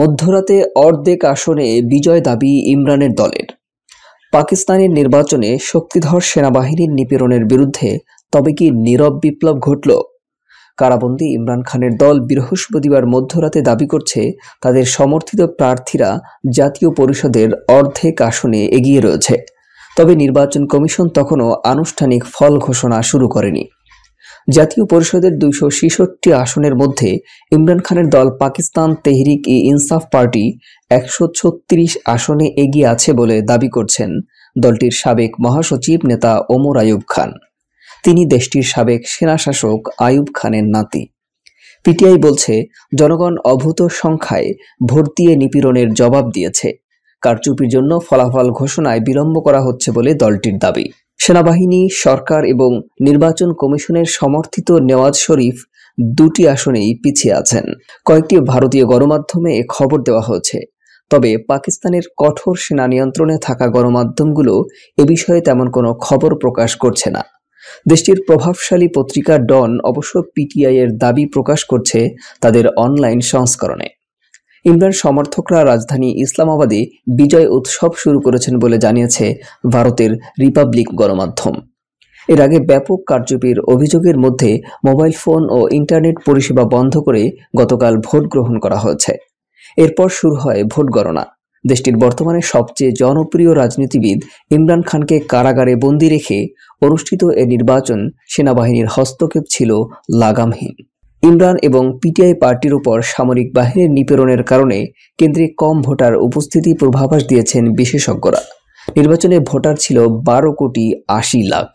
মধ্যরাতে অর্ধেক আসনে বিজয় দাবি ইমরানের দলের পাকিস্তানের নির্বাচনে শক্তিধর সেনাবাহিনীর নিপীড়নের বিরুদ্ধে তবে কি নীরব বিপ্লব ঘটল কারাবন্দী ইমরান খানের দল বৃহস্পতিবার মধ্যরাতে দাবি করছে তাদের সমর্থিত প্রার্থীরা জাতীয় পরিষদের অর্ধেক আসনে এগিয়ে রয়েছে তবে নির্বাচন কমিশন তখনও আনুষ্ঠানিক ফল ঘোষণা শুরু করেনি জাতীয় পরিষদের দুইশো ছেষট্টি আসনের মধ্যে ইমরান খানের দল পাকিস্তান তেহরিক ই ইনসাফ পার্টি একশো ছত্রিশ আসনে এগিয়ে আছে বলে দাবি করছেন দলটির সাবেক মহাসচিব নেতা ওমর আয়ুব খান তিনি দেশটির সাবেক সেনাশাসক আয়ুব খানের নাতি পিটিআই বলছে জনগণ অভূত সংখ্যায় ভোট দিয়ে নিপীড়নের জবাব দিয়েছে কারচুপির জন্য ফলাফল ঘোষণায় বিলম্ব করা হচ্ছে বলে দলটির দাবি সেনাবাহিনী সরকার এবং নির্বাচন কমিশনের সমর্থিত নেওয়াজ শরীফ দুটি আসনেই পিছিয়ে আছেন কয়েকটি ভারতীয় গণমাধ্যমে এ খবর দেওয়া হয়েছে তবে পাকিস্তানের কঠোর সেনা নিয়ন্ত্রণে থাকা গণমাধ্যমগুলো এ বিষয়ে তেমন কোনো খবর প্রকাশ করছে না দেশটির প্রভাবশালী পত্রিকা ডন অবশ্য পিটিআই এর দাবি প্রকাশ করছে তাদের অনলাইন সংস্করণে ইমরান সমর্থকরা রাজধানী ইসলামাবাদে বিজয় উৎসব শুরু করেছেন বলে জানিয়েছে ভারতের রিপাবলিক গণমাধ্যম এর আগে ব্যাপক কারচুপির অভিযোগের মধ্যে মোবাইল ফোন ও ইন্টারনেট পরিষেবা বন্ধ করে গতকাল ভোট গ্রহণ করা হয়েছে এরপর শুরু হয় ভোট গণনা দেশটির বর্তমানে সবচেয়ে জনপ্রিয় রাজনীতিবিদ ইমরান খানকে কারাগারে বন্দি রেখে অনুষ্ঠিত এ নির্বাচন সেনাবাহিনীর হস্তক্ষেপ ছিল লাগামহীন ইমরান এবং পিটিআই পার্টির উপর সামরিক বাহিনীর নিপীড়নের কারণে কেন্দ্রে কম ভোটার উপস্থিতি পূর্বাভাস দিয়েছেন বিশেষজ্ঞরা নির্বাচনে ভোটার ছিল বারো কোটি আশি লাখ